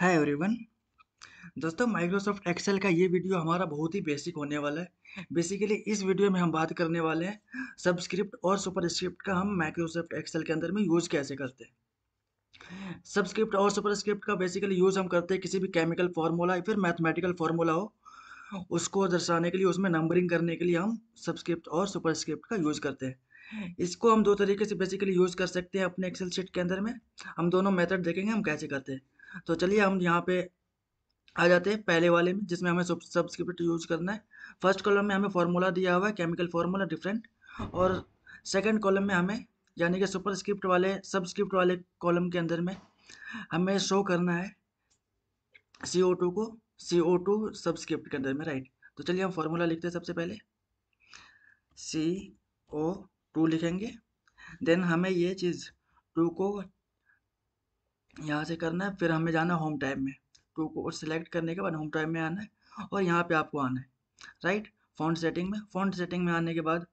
हाय everyone दोस्तों Microsoft Excel का ये वीडियो हमारा बहुत ही बेसिक होने वाला है बेसिकली इस वीडियो में हम बात करने वाले हैं सबस्क्रिप्ट और सुपरस्क्रिप्ट का हम माइक्रोसॉफ्ट एक्सेल के अंदर में यूज़ कैसे करते हैं सबस्क्रिप्ट और सुपरस्क्रिप्ट का बेसिकली यूज़ हम करते हैं किसी भी केमिकल फार्मूला या फिर मैथमेटिकल फार्मूला हो उसको दर्शाने के लिए उसमें नंबरिंग करने के लिए हम सबस्क्रिप्ट और सुपरस्क्रिप्ट का यूज़ करते हैं इसको हम दो तरीके से बेसिकली यूज़ कर सकते हैं अपने एक्सेल शीट के अंदर में हम दोनों मेथड देखेंगे हम कैसे करते हैं तो चलिए हम यहाँ पे आ जाते हैं पहले वाले में जिसमें हमें सब्सक्रिप्ट यूज करना है फर्स्ट कॉलम में हमें फॉर्मूला दिया हुआ है केमिकल फार्मूला डिफरेंट और सेकेंड कॉलम में हमें यानी कि स्क्रिप्ट वाले सबस्क्रिप्ट वाले कॉलम के अंदर में हमें शो करना है सी ओ टू को सी ओ टू सबस्क्रिप्ट के अंदर में राइट तो चलिए हम फॉर्मूला लिखते हैं सबसे पहले सी ओ टू लिखेंगे देन हमें ये चीज़ टू को यहाँ से करना है फिर हमें जाना है होम टाइम में टू को सिलेक्ट करने के बाद होम टाइम में आना है और यहाँ पे आपको आना है राइट फ़ॉन्ट सेटिंग में फ़ॉन्ट सेटिंग में आने के बाद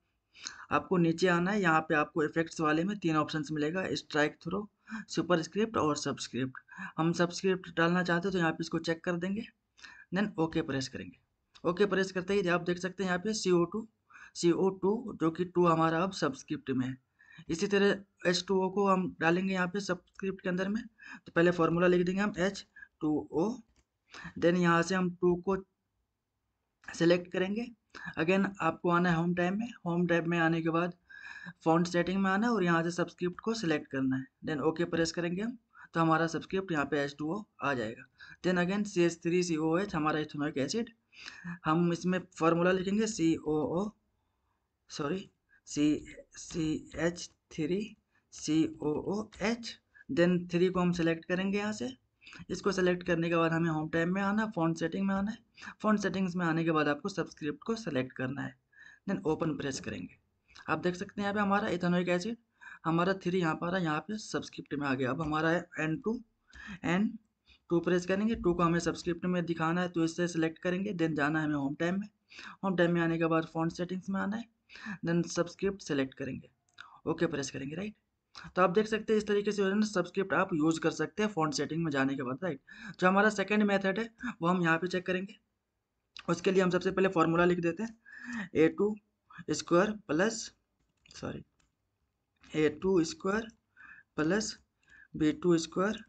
आपको नीचे आना है यहाँ पे आपको इफेक्ट्स वाले में तीन ऑप्शन मिलेगा स्ट्राइक थ्रो सुपर स्क्रिप्ट और सबस्क्रिप्ट हम सबस्क्रिप्ट डालना चाहते हैं तो यहाँ पे इसको चेक कर देंगे देन ओके प्रेस करेंगे ओके okay, प्रेस करते ही आप देख सकते हैं यहाँ पे सी ओ टू सी ओ टू जो कि टू हमारा अब सबस्क्रिप्ट में है इसी तरह एच टू ओ को हम डालेंगे यहाँ पे सब्सक्रिप्ट के अंदर में तो पहले फार्मूला लिख देंगे हम एच टू ओ देन यहाँ से हम टू को सेलेक्ट करेंगे अगेन आपको आना है होम टाइम में होम टाइम में आने के बाद फॉन्ट सेटिंग में आना है और यहाँ से सब्सक्रिप्ट को सिलेक्ट करना है देन ओके प्रेस करेंगे हम तो हमारा सब्सक्रिप्ट यहाँ पे एच टू ओ आ जाएगा then again C H three C O H हमारा इथेनोइक एसिड हम इसमें फार्मूला लिखेंगे C O O sorry C C H three C O O H then three को हम सेलेक्ट करेंगे यहाँ से इसको सेलेक्ट करने के बाद हमें होम टाइम में आना फ़ॉन्ट सेटिंग में आना है फ़ॉन्ट सेटिंग्स में आने के बाद आपको सब्सक्रिप्ट को सेलेक्ट करना है देन ओपन प्रेस करेंगे आप देख सकते हैं यहाँ पे हमारा इथेनोइक एसिड हमारा थ्री यहाँ पर आ यहाँ पे सब्सक्रिप्ट में आ गया अब हमारा है N two N two press करेंगे टू को हमें सब्सक्रिप्ट में दिखाना है तो इससे सेलेक्ट करेंगे देन जाना है हमें होम टाइम में होम टाइम में आने के बाद फ़ॉन्ट सेटिंग्स में आना है देन सब्सक्रिप्ट सेलेक्ट करेंगे ओके प्रेस करेंगे राइट तो आप देख सकते हैं इस तरीके से जो है ना सब्सक्रिप्ट आप यूज़ कर सकते हैं फॉन्ट सेटिंग में जाने के बाद राइट जो हमारा सेकेंड मेथड है वो हम यहाँ पे चेक करेंगे उसके लिए हम सबसे पहले फॉर्मूला लिख देते हैं A two square plus sorry A two square plus B two square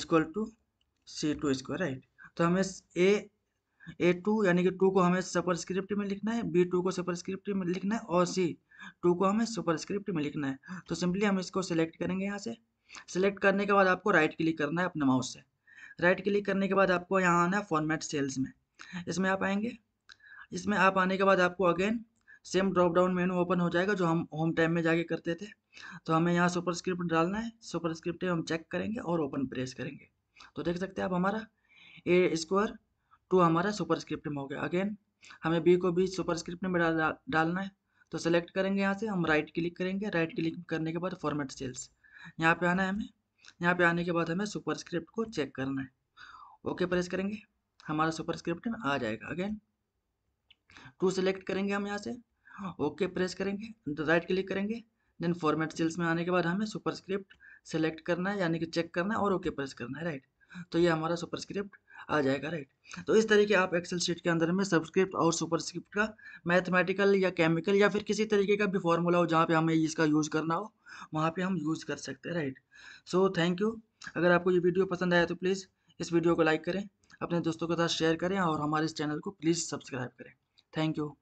equal to C two square right तो हमें ए ए टू यानी कि टू को हमें सुपरस्क्रिप्ट में लिखना है बी टू को सुपरस्क्रिप्ट में लिखना है और सी टू को हमें सुपरस्क्रिप्ट में लिखना है तो सिंपली हम इसको सिलेक्ट करेंगे यहाँ से सिलेक्ट करने के बाद आपको राइट क्लिक करना है अपने माउस से राइट क्लिक करने के बाद आपको यहाँ आना है फॉर्मेट सेल्स में इसमें आप आएंगे इसमें आप आने के बाद आपको again same drop down menu open हो जाएगा जो हम होम टाइम में जाके करते थे तो हमें यहाँ सुपरस्क्रिप्ट डालना है सुपरस्क्रिप्ट हम चेक करेंगे और ओपन प्रेस करेंगे तो देख सकते हैं आप हमारा ए स्क्वायर टू हमारा सुपरस्क्रिप्ट में हो गया अगेन हमें बी को भी सुपरस्क्रिप्ट में डाल, डालना है तो सेलेक्ट करेंगे यहाँ से हम राइट क्लिक करेंगे राइट क्लिक करने के बाद फॉर्मेट सेल्स यहाँ पे आना है हमें यहाँ पे आने के बाद हमें सुपरस्क्रिप्ट को चेक करना है ओके प्रेस करेंगे हमारा सुपरस्क्रिप्ट में आ जाएगा अगेन टू सेलेक्ट करेंगे हम यहाँ से ओके प्रेस करेंगे राइट तो क्लिक करेंगे देन फॉर्मेट सेल्स में आने के बाद हमें सुपरस्क्रिप्ट सेलेक्ट करना है यानी कि चेक करना है और ओके प्रेस करना है राइट तो ये हमारा सुपरस्क्रिप्ट आ जाएगा राइट तो इस तरीके आप एक्सेल शीट के अंदर में सबस्क्रिप्ट और सुपरस्क्रिप्ट का मैथमेटिकल या केमिकल या फिर किसी तरीके का भी फॉर्मूला हो जहाँ पे हमें इसका यूज़ करना हो वहाँ पे हम यूज़ कर सकते हैं राइट सो थैंक यू अगर आपको ये वीडियो पसंद आया तो प्लीज़ इस वीडियो को लाइक करें अपने दोस्तों के साथ शेयर करें और हमारे इस चैनल को प्लीज़ सब्सक्राइब करें थैंक यू